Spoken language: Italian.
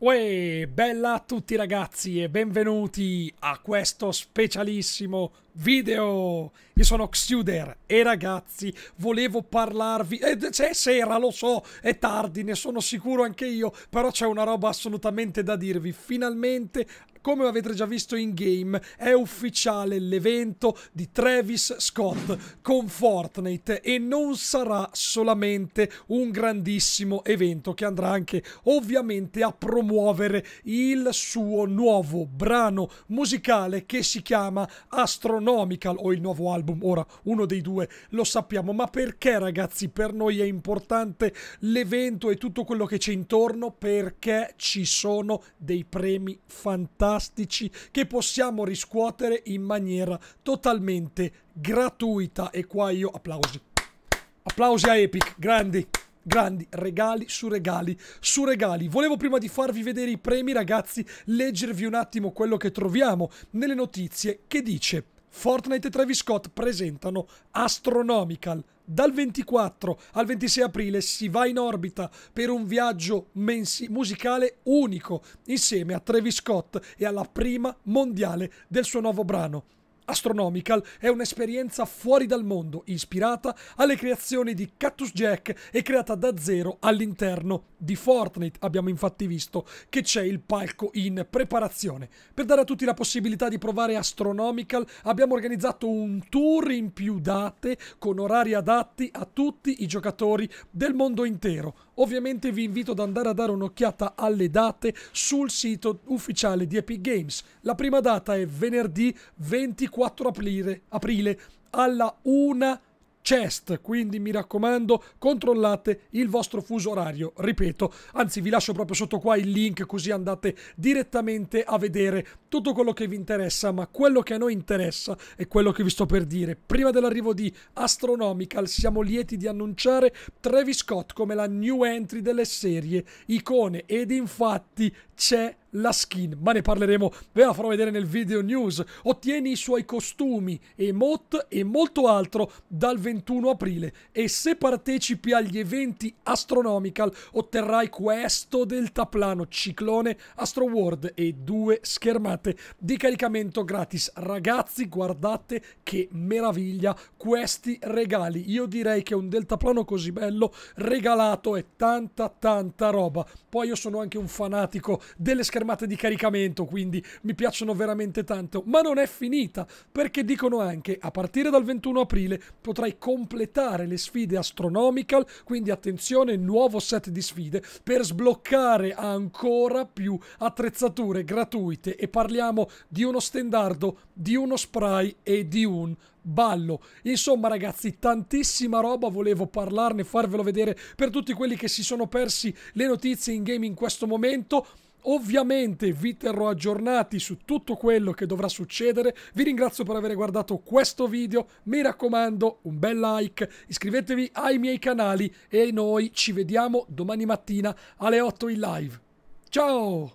Uè, bella a tutti ragazzi e benvenuti a questo specialissimo video. Io sono Xuder e ragazzi volevo parlarvi, eh, c'è sera lo so, è tardi, ne sono sicuro anche io, però c'è una roba assolutamente da dirvi. Finalmente come avete già visto in game, è ufficiale l'evento di Travis Scott con Fortnite e non sarà solamente un grandissimo evento che andrà anche ovviamente a promuovere il suo nuovo brano musicale che si chiama Astronomical o il nuovo album, ora uno dei due lo sappiamo, ma perché ragazzi per noi è importante l'evento e tutto quello che c'è intorno? Perché ci sono dei premi fantastici fantastici che possiamo riscuotere in maniera totalmente gratuita. E qua io applausi. Applausi a Epic, grandi grandi regali su regali su regali. Volevo prima di farvi vedere i premi, ragazzi, leggervi un attimo quello che troviamo nelle notizie che dice Fortnite e Travis Scott presentano Astronomical. Dal 24 al 26 aprile si va in orbita per un viaggio musicale unico insieme a Travis Scott e alla prima mondiale del suo nuovo brano. Astronomical è un'esperienza fuori dal mondo, ispirata alle creazioni di Cactus Jack e creata da zero all'interno di Fortnite. Abbiamo infatti visto che c'è il palco in preparazione. Per dare a tutti la possibilità di provare Astronomical abbiamo organizzato un tour in più date con orari adatti a tutti i giocatori del mondo intero. Ovviamente vi invito ad andare a dare un'occhiata alle date sul sito ufficiale di Epic Games. La prima data è venerdì 24 aprile, aprile alla 1 chest, quindi mi raccomando controllate il vostro fuso orario, ripeto, anzi vi lascio proprio sotto qua il link così andate direttamente a vedere tutto quello che vi interessa, ma quello che a noi interessa è quello che vi sto per dire. Prima dell'arrivo di Astronomical siamo lieti di annunciare Travis Scott come la new entry delle serie, icone ed infatti c'è la skin, ma ne parleremo, ve la farò vedere nel video news. Ottieni i suoi costumi, emote e molto altro dal 21 aprile e se partecipi agli eventi Astronomical otterrai questo deltaplano ciclone Astro World e due schermate di caricamento gratis. Ragazzi, guardate che meraviglia questi regali. Io direi che un deltaplano così bello regalato è tanta tanta roba. Poi io sono anche un fanatico delle schermate schermate di caricamento, quindi mi piacciono veramente tanto. Ma non è finita, perché dicono anche a partire dal 21 aprile potrai completare le sfide astronomical, quindi attenzione, nuovo set di sfide, per sbloccare ancora più attrezzature gratuite e parliamo di uno stendardo, di uno spray e di un ballo. Insomma, ragazzi, tantissima roba volevo parlarne, farvelo vedere per tutti quelli che si sono persi le notizie in game in questo momento. Ovviamente vi terrò aggiornati su tutto quello che dovrà succedere, vi ringrazio per aver guardato questo video, mi raccomando un bel like, iscrivetevi ai miei canali e noi ci vediamo domani mattina alle 8 in live. Ciao!